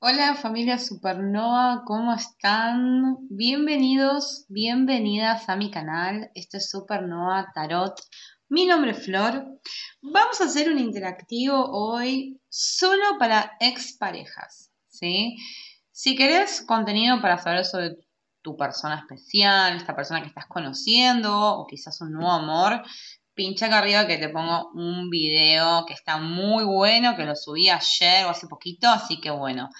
Hola familia Supernova, ¿cómo están? Bienvenidos, bienvenidas a mi canal. Este es Supernova Tarot. Mi nombre es Flor. Vamos a hacer un interactivo hoy solo para exparejas, ¿sí? Si querés contenido para saber sobre tu persona especial, esta persona que estás conociendo o quizás un nuevo amor, pincha acá arriba que te pongo un video que está muy bueno, que lo subí ayer o hace poquito, así que bueno,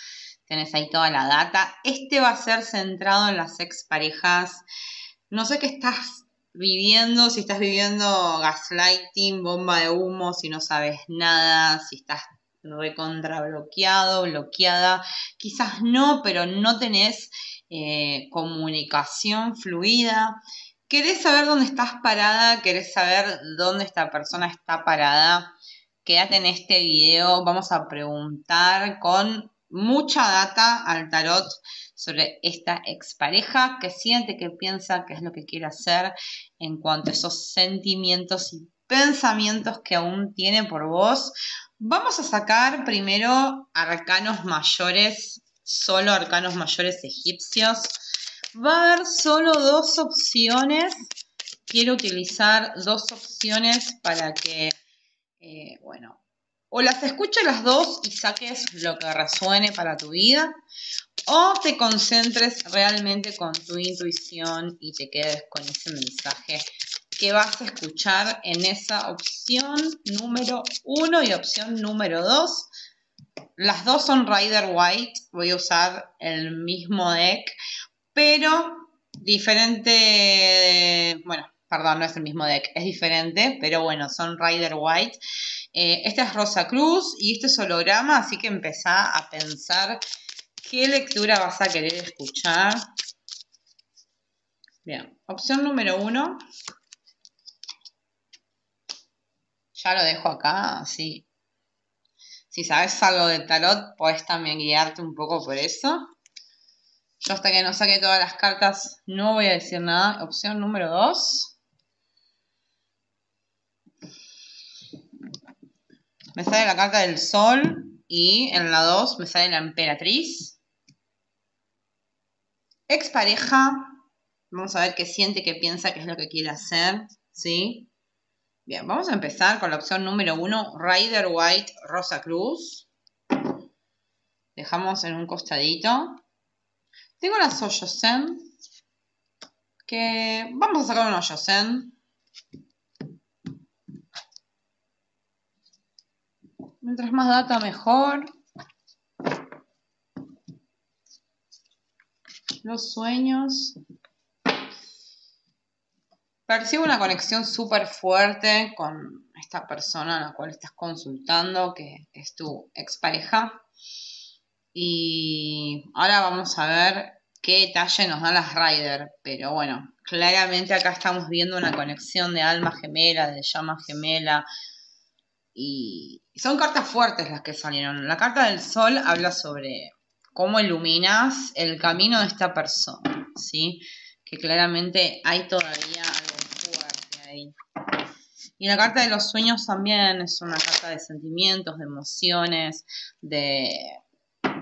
tenés ahí toda la data. Este va a ser centrado en las exparejas. No sé qué estás viviendo, si estás viviendo gaslighting, bomba de humo, si no sabes nada, si estás recontrabloqueado, bloqueada, quizás no, pero no tenés eh, comunicación fluida querés saber dónde estás parada, querés saber dónde esta persona está parada, quédate en este video, vamos a preguntar con mucha data al tarot sobre esta expareja, qué siente, qué piensa, qué es lo que quiere hacer en cuanto a esos sentimientos y pensamientos que aún tiene por vos. Vamos a sacar primero arcanos mayores, solo arcanos mayores egipcios va solo dos opciones. Quiero utilizar dos opciones para que, eh, bueno, o las escuches las dos y saques lo que resuene para tu vida, o te concentres realmente con tu intuición y te quedes con ese mensaje que vas a escuchar en esa opción número uno y opción número dos. Las dos son Rider White, voy a usar el mismo deck pero diferente, bueno, perdón, no es el mismo deck, es diferente, pero bueno, son Rider White. Eh, esta es Rosa Cruz y este es holograma, así que empezá a pensar qué lectura vas a querer escuchar. Bien, opción número uno. Ya lo dejo acá, así. Si sabes algo de Talot, podés también guiarte un poco por eso. Yo hasta que no saque todas las cartas no voy a decir nada. Opción número 2. Me sale la carta del sol y en la 2 me sale la emperatriz. Expareja. Vamos a ver qué siente, qué piensa, qué es lo que quiere hacer. ¿Sí? Bien, vamos a empezar con la opción número 1, Rider White Rosa Cruz. Dejamos en un costadito. Tengo unas Oyosen. Que vamos a sacar un Oyosen. Mientras más data, mejor. Los sueños. Percibo una conexión súper fuerte con esta persona a la cual estás consultando, que es tu expareja. Y ahora vamos a ver qué detalle nos dan las Rider, pero bueno, claramente acá estamos viendo una conexión de alma gemela, de llama gemela. Y son cartas fuertes las que salieron. La carta del sol habla sobre cómo iluminas el camino de esta persona, ¿sí? Que claramente hay todavía algo fuerte ahí. Y la carta de los sueños también es una carta de sentimientos, de emociones, de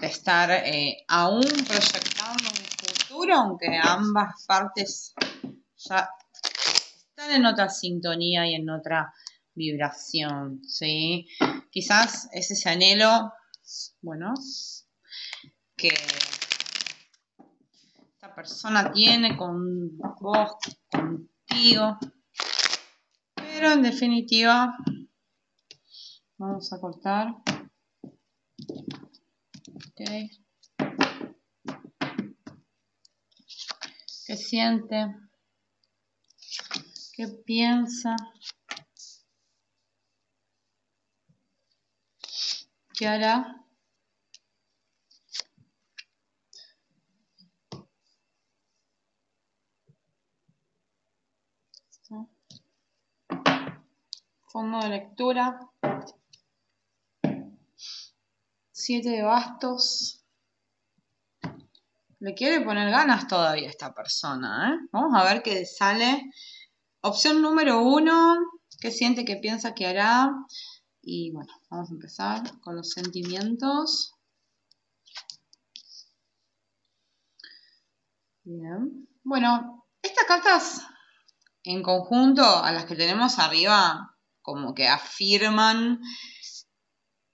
estar eh, aún proyectando un futuro, aunque ambas partes ya están en otra sintonía y en otra vibración, ¿sí? Quizás es ese anhelo, bueno, que esta persona tiene con vos, contigo, pero en definitiva, vamos a cortar. Okay. ¿Qué siente? ¿Qué piensa? ¿Qué hará? Fondo de lectura. Siete de bastos. Le quiere poner ganas todavía esta persona, ¿eh? Vamos a ver qué sale. Opción número 1, qué siente, qué piensa, qué hará. Y bueno, vamos a empezar con los sentimientos. Bien. Bueno, estas cartas en conjunto a las que tenemos arriba, como que afirman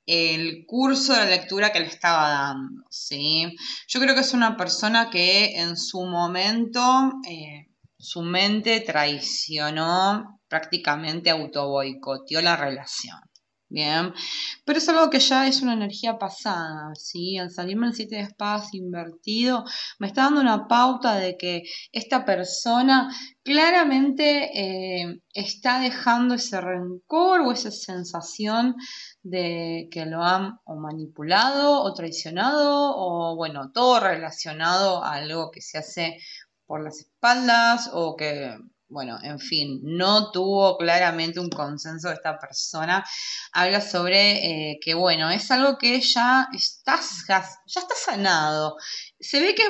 el curso de lectura que le estaba dando, ¿sí? Yo creo que es una persona que en su momento eh, su mente traicionó, prácticamente autoboicoteó la relación. Bien, pero es algo que ya es una energía pasada, ¿sí? Al salirme el 7 de espadas invertido, me está dando una pauta de que esta persona claramente eh, está dejando ese rencor o esa sensación de que lo han o manipulado o traicionado o bueno, todo relacionado a algo que se hace por las espaldas o que bueno, en fin, no tuvo claramente un consenso de esta persona, habla sobre eh, que, bueno, es algo que ya está, ya está sanado. Se ve que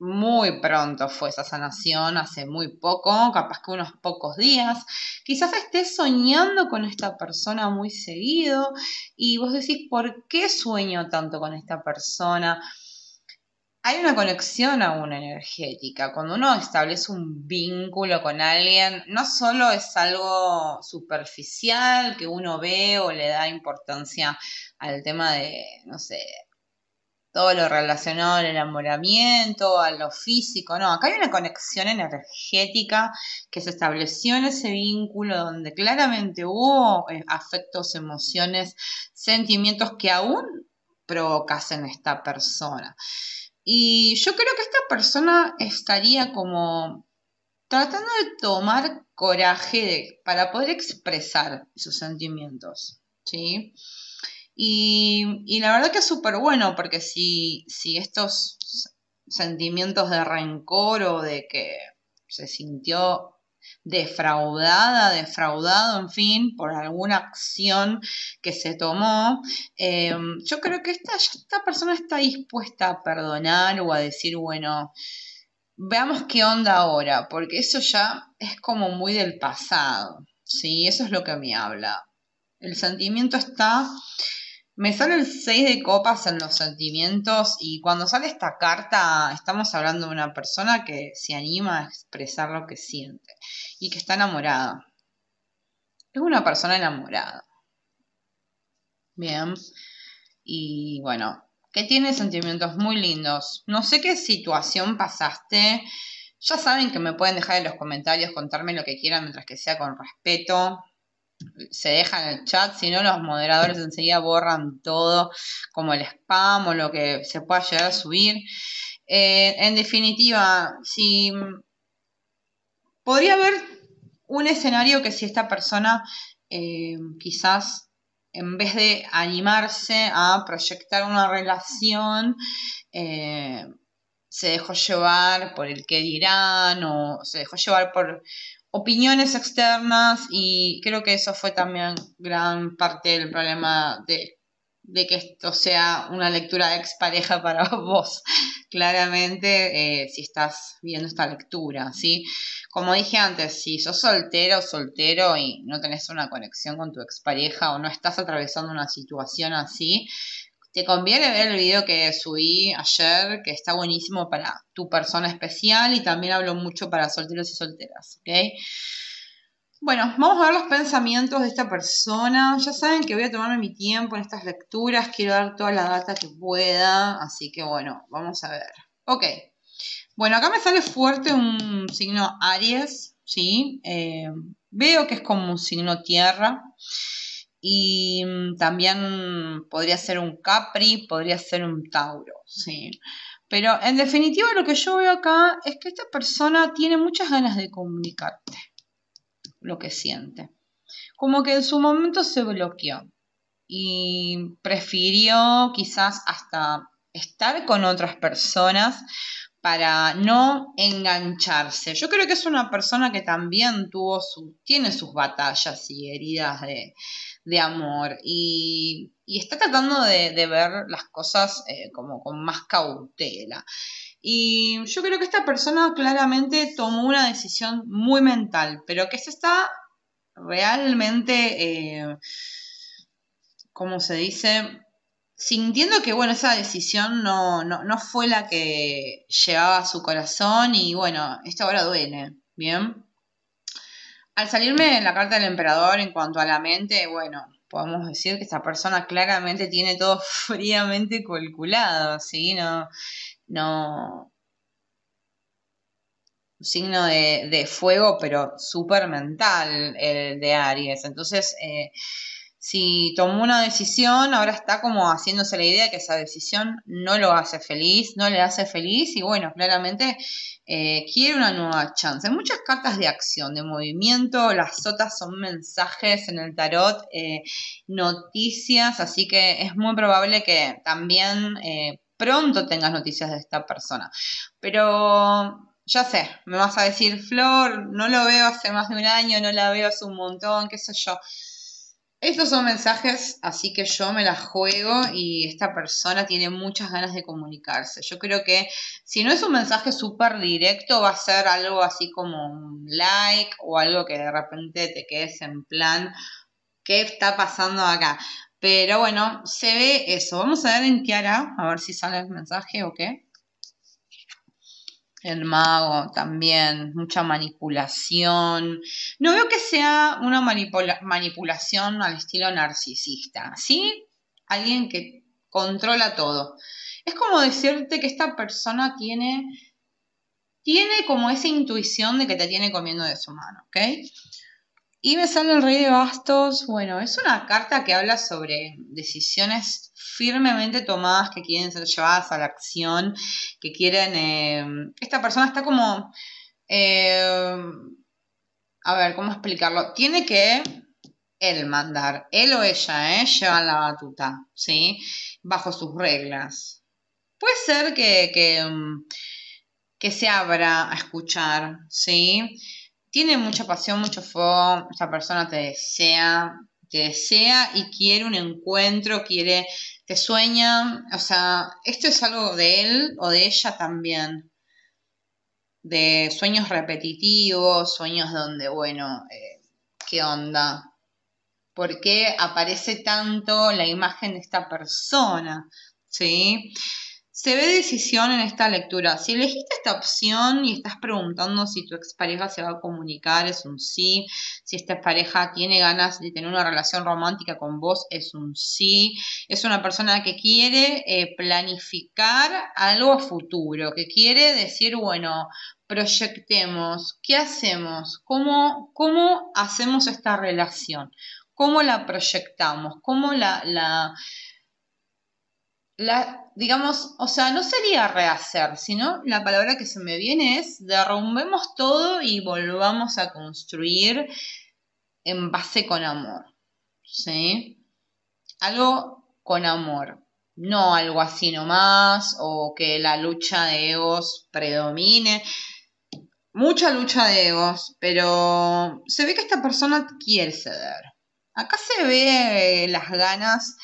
muy pronto fue esa sanación, hace muy poco, capaz que unos pocos días. Quizás estés soñando con esta persona muy seguido y vos decís, ¿por qué sueño tanto con esta persona? hay una conexión aún energética. Cuando uno establece un vínculo con alguien, no solo es algo superficial que uno ve o le da importancia al tema de, no sé, todo lo relacionado al enamoramiento, a lo físico, no, acá hay una conexión energética que se estableció en ese vínculo donde claramente hubo eh, afectos, emociones, sentimientos que aún provocasen esta persona. Y yo creo que esta persona estaría como tratando de tomar coraje para poder expresar sus sentimientos, ¿sí? Y, la verdad que es súper bueno, porque si, si estos sentimientos de rencor o de que se sintió defraudada, defraudado, en fin, por alguna acción que se tomó. Em, yo creo que esta, esta persona está dispuesta a perdonar o a decir, bueno, veamos qué onda ahora, porque eso ya es como muy del pasado, ¿sí? Eso es lo que me habla. El sentimiento está me sale el 6 de copas en los sentimientos y cuando sale esta carta estamos hablando de una persona que se anima a expresar lo que siente y que está enamorada. Es una persona enamorada. Bien. Y bueno, que tiene sentimientos muy lindos. No sé qué situación pasaste. Ya saben que me pueden dejar en los comentarios, contarme lo que quieran mientras que sea con respeto se en el chat, si no los moderadores enseguida borran todo, como el spam o lo que se pueda llegar a subir. Eh, en definitiva, si mm, podría haber un escenario que si esta persona eh, quizás en vez de animarse a proyectar una relación, eh, se dejó llevar por el que dirán o se dejó llevar por opiniones externas y creo que eso fue también gran parte del problema de, que esto sea una lectura expareja para vos, claramente, eh, si estás viendo esta lectura, ¿sí? Como dije antes, si sos soltero, soltero y no tenés una conexión con tu expareja o no estás atravesando una situación así, te conviene ver el video que subí ayer, que está buenísimo para tu persona especial y también hablo mucho para solteros y solteras, ¿ok? Bueno, vamos a ver los pensamientos de esta persona. Ya saben que voy a tomarme mi tiempo en estas lecturas, quiero dar toda la data que pueda, así que bueno, vamos a ver. Ok, bueno, acá me sale fuerte un signo Aries, ¿sí? Eh, veo que es como un signo tierra y mm, también podría ser un Capri, podría ser un Tauro, sí. Pero en definitiva lo que yo veo acá es que esta persona tiene muchas ganas de comunicarte lo que siente. Como que en su momento se bloqueó y prefirió quizás hasta estar con otras personas para no engancharse. Yo creo que es una persona que también tuvo su, tiene sus batallas y heridas de, de amor y, está tratando de, ver las cosas eh, como con más cautela. Y yo creo que esta persona claramente tomó una decisión muy mental, pero que se está realmente, como eh, ¿cómo se dice? Sintiendo que, bueno, esa decisión no, no fue la que llevaba a su corazón y, bueno, esto ahora duele, ¿bien? Al salirme en la carta del emperador en cuanto a la mente, bueno, podemos decir que esta persona claramente tiene todo fríamente calculado, ¿sí? No, no, signo de, fuego, pero súper mental el de Aries. Entonces, eh, si tomó una decisión, ahora está como haciéndose la idea que esa decisión no lo hace feliz, no le hace feliz y bueno, claramente eh, quiere una nueva chance. Hay muchas cartas de acción, de movimiento, las sotas son mensajes en el tarot, eh, noticias, así que es muy probable que también eh, pronto tengas noticias de esta persona. Pero ya sé, me vas a decir, Flor, no lo veo hace más de un año, no la veo hace un montón, qué sé yo. Estos son mensajes, así que yo me las juego y esta persona tiene muchas ganas de comunicarse. Yo creo que si no es un mensaje súper directo, va a ser algo así como un like o algo que de repente te quedes en plan, ¿qué está pasando acá? Pero bueno, se ve eso. Vamos a ver en Tiara a ver si sale el mensaje o qué el mago también, mucha manipulación. No veo que sea una manipulación al estilo narcisista, ¿sí? Alguien que controla todo. Es como decirte que esta persona tiene, tiene como esa intuición de que te tiene comiendo de su mano, ¿ok? Y sale el rey de bastos, bueno, es una carta que habla sobre decisiones firmemente tomadas que quieren ser llevadas a la acción, que quieren... Eh, esta persona está como... Eh, a ver, ¿cómo explicarlo? Tiene que él mandar, él o ella, ¿eh? Llevan la batuta, ¿sí? Bajo sus reglas. Puede ser que, que, mm, se abra a escuchar, ¿sí? sí tiene mucha pasión, mucho fuego, esta persona te desea, te desea y quiere un encuentro, quiere, te sueña, o sea, esto es algo de él o de ella también, de sueños repetitivos, sueños donde, bueno, eh, ¿qué onda? ¿Por qué aparece tanto la imagen de esta persona? ¿Sí? Se ve decisión en esta lectura. Si elegiste esta opción y estás preguntando si tu expareja se va a comunicar, es un sí. Si esta pareja tiene ganas de tener una relación romántica con vos, es un sí. Es una persona que quiere eh, planificar algo a futuro, que quiere decir, bueno, proyectemos, ¿qué hacemos? ¿Cómo, cómo hacemos esta relación? ¿Cómo la proyectamos? ¿Cómo la digamos, o sea, no sería rehacer, sino la palabra que se me viene es derrumbemos todo y volvamos a construir en base con amor. ¿Sí? Algo con amor, no algo así nomás, o que la lucha de egos predomine. Mucha lucha de egos, pero se ve que esta persona quiere ceder. Acá se ve las ganas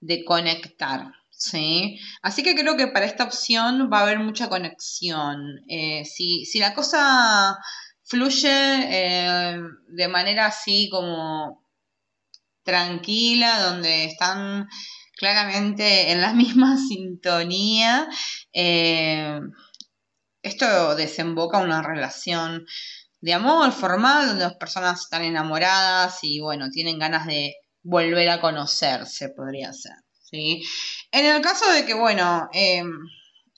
de conectar, Sí, así que creo que para esta opción va a haber mucha conexión. Eh, si, si, la cosa fluye eh, de manera así como tranquila, donde están claramente en la misma sintonía, eh, esto desemboca una relación de amor formal, donde las personas están enamoradas y bueno, tienen ganas de volver a conocerse, podría ser. ¿sí? En el caso de que, bueno, em,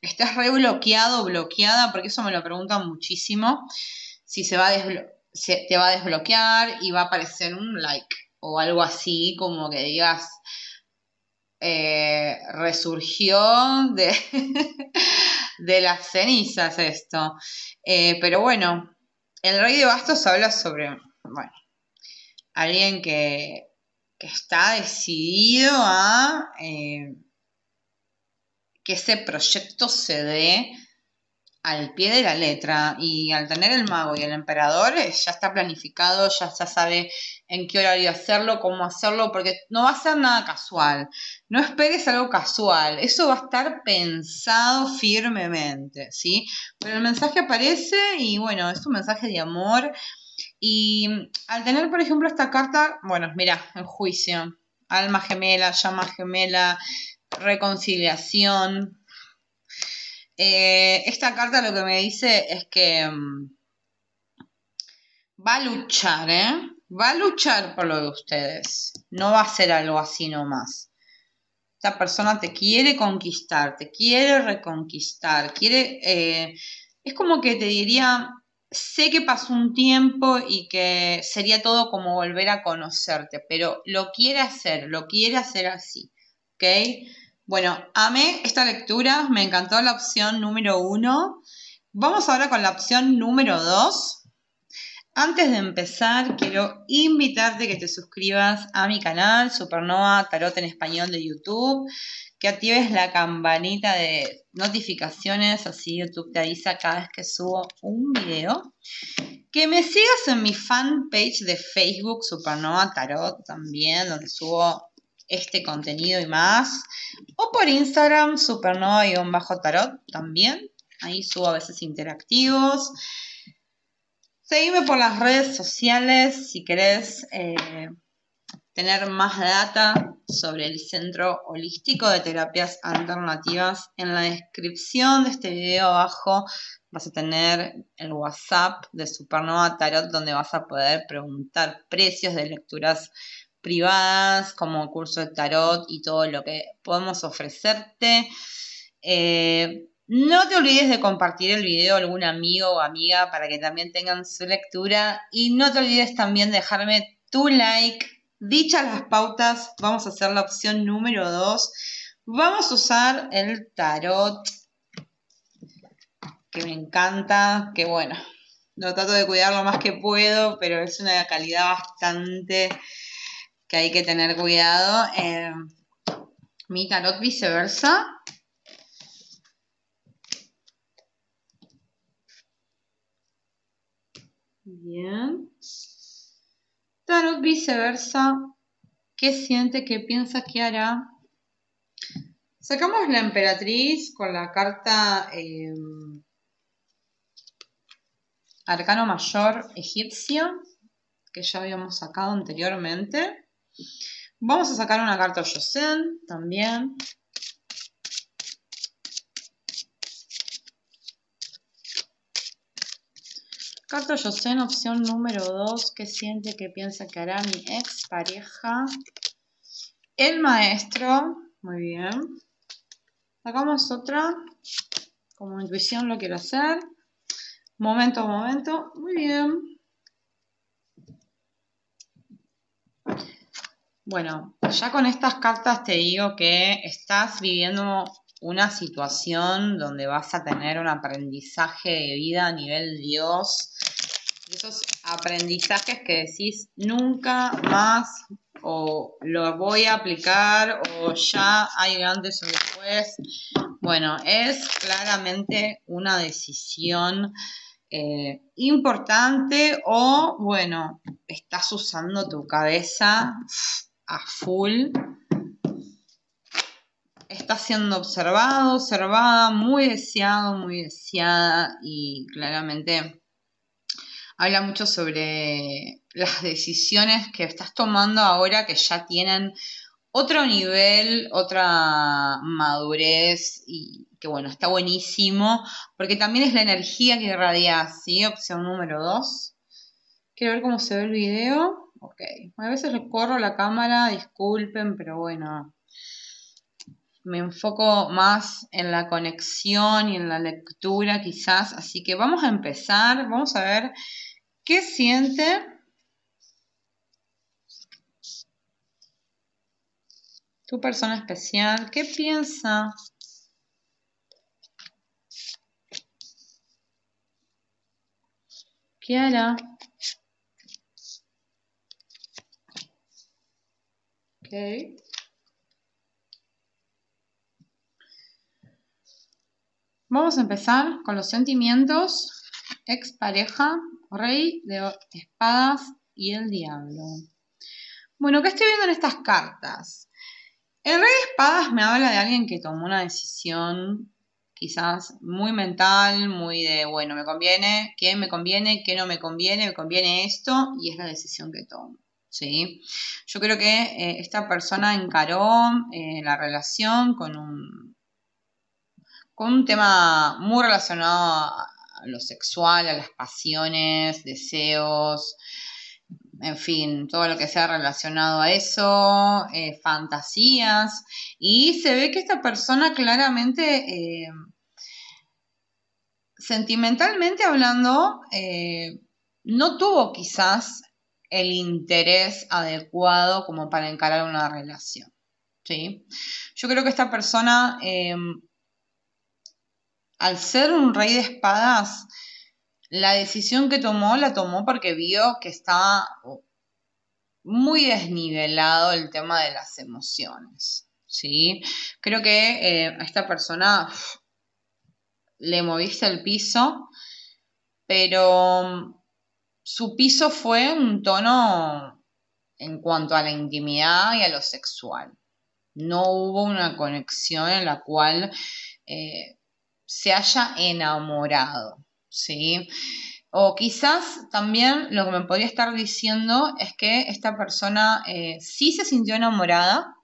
estás rebloqueado, bloqueada, porque eso me lo preguntan muchísimo, si se va te va a desbloquear y va a aparecer un like o algo así, como que digas, eh, resurgió de, de, las cenizas esto. Eh, pero bueno, el rey de bastos habla sobre, bueno, alguien que, está decidido a... Eh, que ese proyecto se dé al pie de la letra y al tener el mago y el emperador eh, ya está planificado, ya, ya sabe en qué horario hacerlo, cómo hacerlo, porque no va a ser nada casual. No esperes algo casual, eso va a estar pensado firmemente, ¿sí? Pero el mensaje aparece y bueno, es un mensaje de amor. Y al tener, por ejemplo, esta carta, bueno, mira, el juicio, alma gemela, llama gemela, reconciliación. Eh, esta carta lo que me dice es que mm, va a luchar, ¿eh? Va a luchar por lo de ustedes. No va a ser algo así nomás. Esta persona te quiere conquistar, te quiere reconquistar, quiere... Eh, es como que te diría, sé que pasó un tiempo y que sería todo como volver a conocerte, pero lo quiere hacer, lo quiere hacer así. ¿ok? Bueno, amé esta lectura, me encantó la opción número uno. Vamos ahora con la opción número dos. Antes de empezar, quiero invitarte que te suscribas a mi canal Supernova Tarot en Español de YouTube, que actives la campanita de notificaciones, así YouTube te avisa cada vez que subo un video. Que me sigas en mi fanpage de Facebook Supernova Tarot también, donde subo este contenido y más. O por Instagram, supernova-tarot también. Ahí subo a veces interactivos. Seguime por las redes sociales si querés eh, tener más data sobre el Centro Holístico de Terapias Alternativas. En la descripción de este video abajo vas a tener el WhatsApp de Supernova Tarot donde vas a poder preguntar precios de lecturas privadas como curso de tarot y todo lo que podemos ofrecerte. Eh, no te olvides de compartir el video a algún amigo o amiga para que también tengan su lectura y no te olvides también dejarme tu like. Dichas las pautas, vamos a hacer la opción número 2. Vamos a usar el tarot que me encanta, que bueno, lo trato de cuidar lo más que puedo, pero es una calidad bastante que hay que tener cuidado. Eh, mi tarot viceversa. Bien. Tarot viceversa. ¿Qué siente? ¿Qué piensa? ¿Qué hará? Sacamos la emperatriz con la carta em, Arcano Mayor Egipcio, que ya habíamos sacado anteriormente. Vamos a sacar una carta Yosen también. Carta Yosen, opción número 2, que siente que piensa que hará mi ex pareja. El maestro, muy bien. Sacamos otra, como intuición lo quiero hacer. Momento, momento, muy bien. Bueno, ya con estas cartas te digo que estás viviendo una situación donde vas a tener un aprendizaje de vida a nivel Dios. Esos aprendizajes que decís nunca más o lo voy a aplicar o ya hay antes o después. Bueno, es claramente una decisión eh, importante o bueno, estás usando tu cabeza a full. Está siendo observado, observada, muy deseado, muy deseada y claramente habla mucho sobre las decisiones que estás tomando ahora que ya tienen otro nivel, otra madurez y que bueno, está buenísimo porque también es la energía que radia, ¿sí? Opción número 2. Quiero ver cómo se ve el video ok. A veces recorro la cámara, disculpen, pero bueno, me enfoco más en la conexión y en la lectura quizás. Así que vamos a empezar, vamos a ver qué siente. Tu persona especial, ¿qué piensa? ¿Qué hará? Vamos a empezar con los sentimientos Ex pareja, rey de espadas y el diablo. Bueno, ¿qué estoy viendo en estas cartas? El rey de espadas me habla de alguien que tomó una decisión quizás muy mental, muy de, bueno, me conviene, qué me conviene, qué no me conviene, me conviene esto, y es la decisión que tomo. ¿sí? Yo creo que eh, esta persona encaró eh, la relación con un, con tema muy relacionado a lo sexual, a las pasiones, deseos, en fin, todo lo que sea relacionado a eso, eh, fantasías, y se ve que esta persona claramente, sentimentalmente hablando, no tuvo quizás el interés adecuado como para encarar una relación. ¿sí? Yo creo que esta persona, em, al ser un rey de espadas, la decisión que tomó la tomó porque vio que estaba muy desnivelado el tema de las emociones. ¿sí? Creo que eh, a esta persona le moviste el piso, pero su piso fue un tono en cuanto a la intimidad y a lo sexual. No hubo una conexión en la cual eh, se haya enamorado, ¿sí? O quizás también lo que me podría estar diciendo es que esta persona eh, sí se sintió enamorada,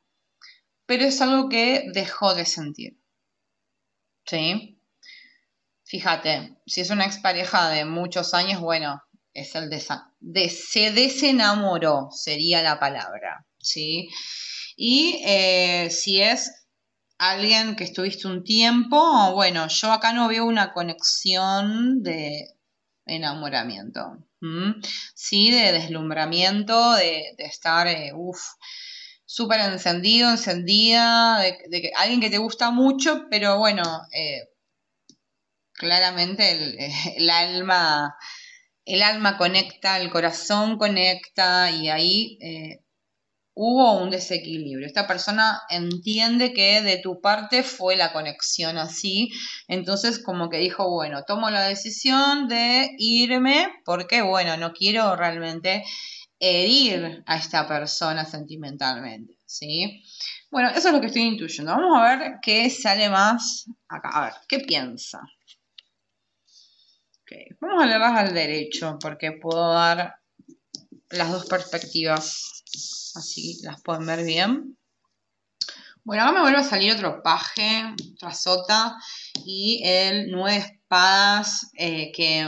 pero es algo que dejó de sentir, ¿sí? Fíjate, si es una expareja de muchos años, bueno, es el de, se desenamoró, sería la palabra, ¿sí? Y eh, si es alguien que estuviste un tiempo, bueno, yo acá no veo una conexión de enamoramiento, ¿sí? De deslumbramiento, de, estar, eh, súper encendido, encendida, de, alguien que te gusta mucho, pero bueno, eh, claramente el alma el alma conecta, el corazón conecta y ahí eh, hubo un desequilibrio. Esta persona entiende que de tu parte fue la conexión así, entonces como que dijo, bueno, tomo la decisión de irme porque, bueno, no quiero realmente herir a esta persona sentimentalmente, ¿sí? Bueno, eso es lo que estoy intuyendo. Vamos a ver qué sale más acá. A ver, ¿qué piensa? Vamos a leerlas al derecho porque puedo dar las dos perspectivas. Así las pueden ver bien. Bueno, ahora me vuelve a salir otro paje, otra sota y el nueve espadas, eh, que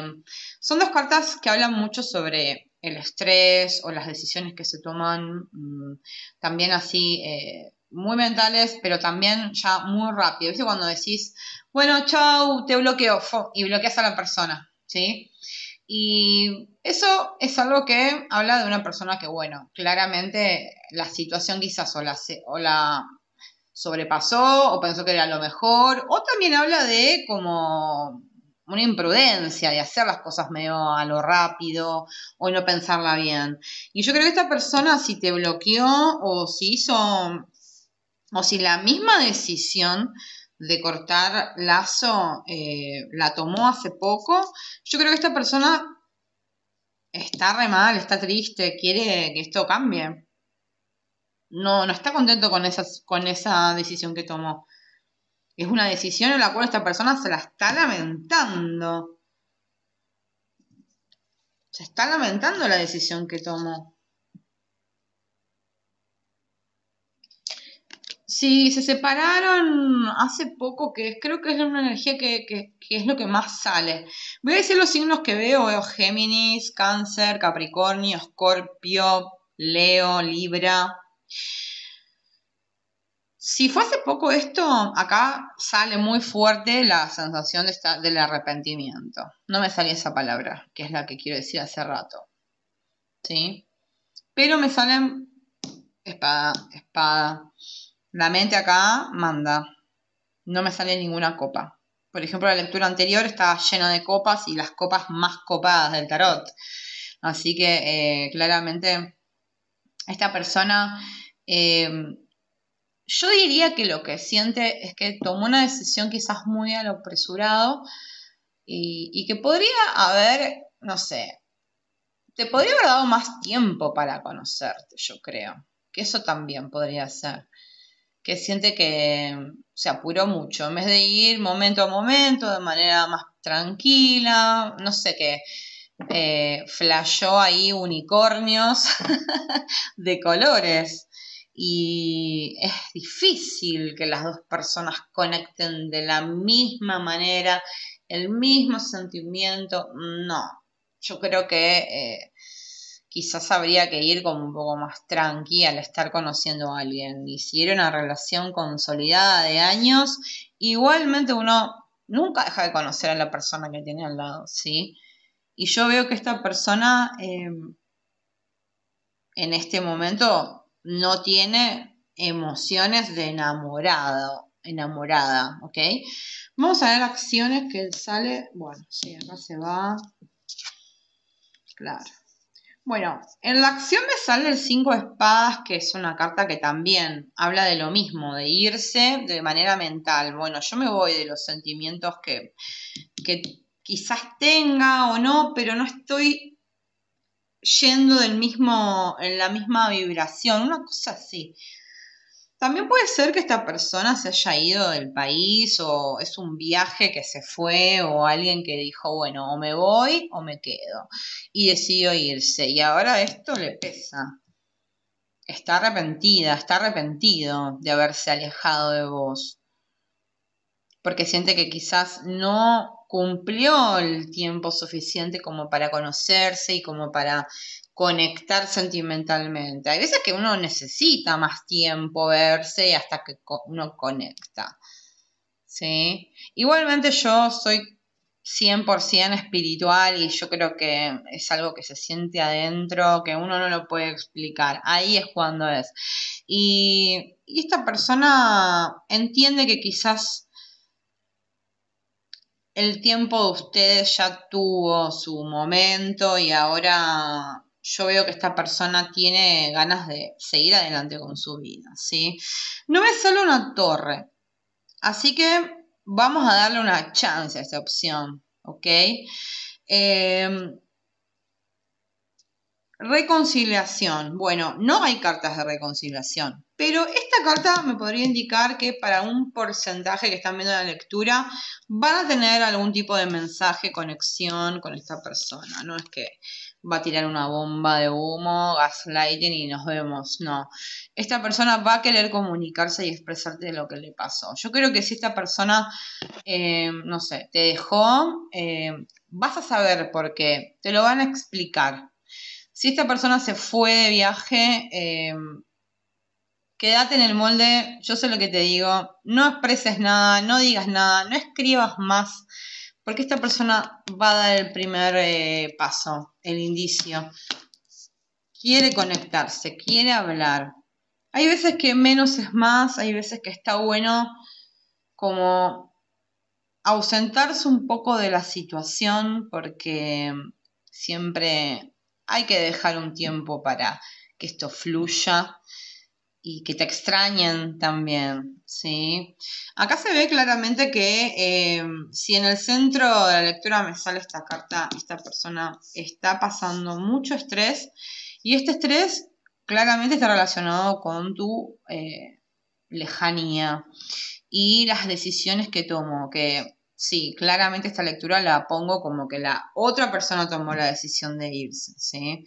son dos cartas que hablan mucho sobre el estrés o las decisiones que se toman, mm, también así eh, muy mentales, pero también ya muy rápido. ¿Viste cuando decís, bueno, chau, te bloqueo, y bloqueas a la persona? ¿sí? Y eso es algo que habla de una persona que, bueno, claramente la situación quizás o la, o la sobrepasó o pensó que era lo mejor, o también habla de como una imprudencia de hacer las cosas medio a lo rápido o no pensarla bien. Y yo creo que esta persona si te bloqueó o si hizo, o si la misma decisión de cortar lazo eh, la tomó hace poco. Yo creo que esta persona está re mal, está triste, quiere que esto cambie. No, no está contento con, con esa decisión que tomó. Es una decisión en la cual esta persona se la está lamentando. Se está lamentando la decisión que tomó. Sí, se separaron hace poco, que creo que es una energía que, es lo que más sale. Voy a decir los signos que veo, Géminis, Cáncer, Capricornio, Escorpio, Leo, Libra. Si fue hace poco esto, acá sale muy fuerte la sensación de del arrepentimiento. No me sale esa palabra, que es la que quiero decir hace rato. ¿Sí? Pero me salen espada, espada la mente acá manda. No me sale ninguna copa. Por ejemplo, la lectura anterior estaba llena de copas y las copas más copadas del tarot. Así que eh, claramente esta persona, eh, yo diría que lo que siente es que tomó una decisión quizás muy a lo apresurado y que podría haber, no sé, te podría haber dado más tiempo para conocerte, yo creo. Que eso también podría ser que siente que se apuró mucho, en vez de ir momento a momento, de manera más tranquila, no sé qué. Eh, ahí unicornios de colores y es difícil que las dos personas conecten de la misma manera, el mismo sentimiento, no. Yo creo que eh, quizás habría que ir como un poco más tranqui al estar conociendo a alguien. Y si era una relación consolidada de años, igualmente uno nunca deja de conocer a la persona que tiene al lado, ¿sí? Y yo veo que esta persona em, en este momento no tiene emociones de enamorado, enamorada, ¿ok? Vamos a ver acciones que sale, bueno, sí, acá se va, claro. Bueno, en la acción me sale el cinco de espadas, que es una carta que también habla de lo mismo, de irse de manera mental. Bueno, yo me voy de los sentimientos que, que quizás tenga o no, pero no estoy yendo del mismo, en la misma vibración, una cosa así. También puede ser que esta persona se haya ido del país o es un viaje que se fue o alguien que dijo, bueno, o me voy o me quedo y decidió irse y ahora esto le pesa. Está arrepentida, está arrepentido de haberse alejado de vos. Porque siente que quizás no cumplió el tiempo suficiente como para conocerse y como para conectar sentimentalmente. Hay veces que uno necesita más tiempo verse hasta que uno conecta. ¿sí? Igualmente yo soy 100% espiritual y yo creo que es algo que se siente adentro, que uno no lo puede explicar. Ahí es cuando es. y esta persona entiende que quizás el tiempo de ustedes ya tuvo su momento y ahora yo veo que esta persona tiene ganas de seguir adelante con su vida, ¿sí? No es solo una torre, así que vamos a darle una chance a esta opción, ¿ok? Em, reconciliación. Bueno, no hay cartas de reconciliación, pero esta carta me podría indicar que para un porcentaje que están viendo la lectura van a tener algún tipo de mensaje, conexión con esta persona, ¿no? Es que va a tirar una bomba de humo, gaslighting y nos vemos. No, esta persona va a querer comunicarse y expresarte lo que le pasó. Yo creo que si esta persona, eh, no sé, te dejó, eh, vas a saber por qué, te lo van a explicar. Si esta persona se fue de viaje, eh, quédate en el molde, yo sé lo que te digo, no expreses nada, no digas nada, no escribas más. Porque esta persona va a dar el primer eh, paso, el indicio. Quiere conectarse, quiere hablar. Hay veces que menos es más, hay veces que está bueno como ausentarse un poco de la situación porque siempre hay que dejar un tiempo para que esto fluya y que te extrañen también, ¿sí? Acá se ve claramente que eh, si en el centro de la lectura me sale esta carta, esta persona está pasando mucho estrés y este estrés claramente está relacionado con tu eh, lejanía y las decisiones que tomo, que sí, claramente esta lectura la pongo como que la otra persona tomó la decisión de irse, ¿sí? sí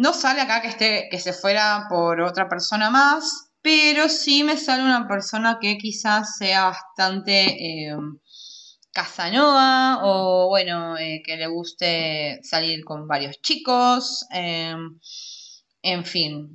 no sale acá que, esté, que se fuera por otra persona más, pero sí me sale una persona que quizás sea bastante eh, casanova o bueno, eh, que le guste salir con varios chicos, em, en fin.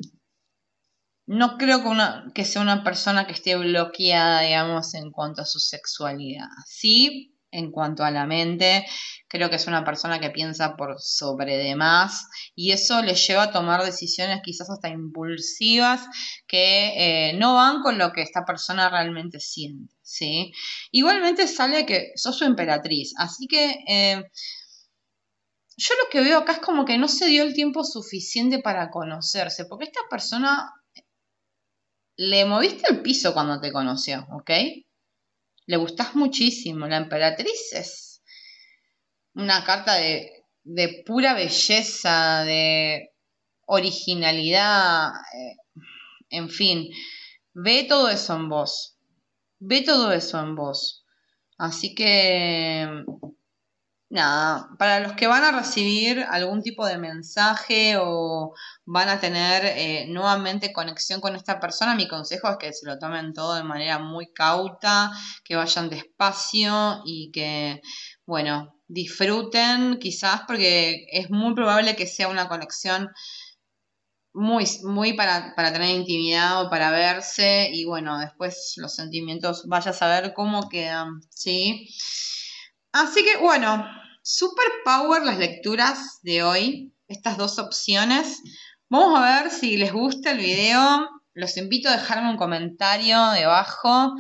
No creo que, que sea una persona que esté bloqueada, digamos, en cuanto a su sexualidad. Sí, en cuanto a la mente. Creo que es una persona que piensa por sobre demás y eso le lleva a tomar decisiones quizás hasta impulsivas que eh, no van con lo que esta persona realmente siente. ¿sí? Igualmente sale que sos su emperatriz, así que... Eh, yo lo que veo acá es como que no se dio el tiempo suficiente para conocerse, porque esta persona eh, le moviste el piso cuando te conoció, ¿ok? Le gustas muchísimo, la emperatriz es una carta de, de pura belleza, de originalidad, eh, en fin, ve todo eso en vos, ve todo eso en vos. Así que nada, para los que van a recibir algún tipo de mensaje o van a tener eh, nuevamente conexión con esta persona, mi consejo es que se lo tomen todo de manera muy cauta, que vayan despacio y que, bueno, disfruten quizás porque es muy probable que sea una conexión muy, muy para, para, tener intimidad o para verse y bueno, después los sentimientos, vaya a saber cómo quedan, ¿sí? Así que bueno, Super power las lecturas de hoy, estas dos opciones. Vamos a ver si les gusta el video. Los invito a dejarme un comentario debajo.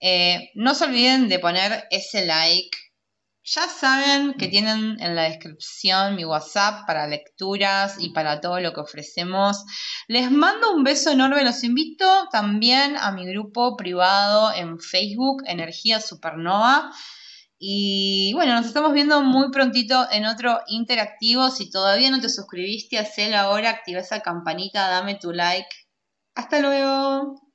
Eh, no se olviden de poner ese like. Ya saben que tienen en la descripción mi WhatsApp para lecturas y para todo lo que ofrecemos. Les mando un beso enorme, los invito también a mi grupo privado en Facebook, Energía Supernova. Y bueno, nos estamos viendo muy prontito en otro interactivo. Si todavía no te suscribiste, la ahora, activa esa campanita, dame tu like. Hasta luego.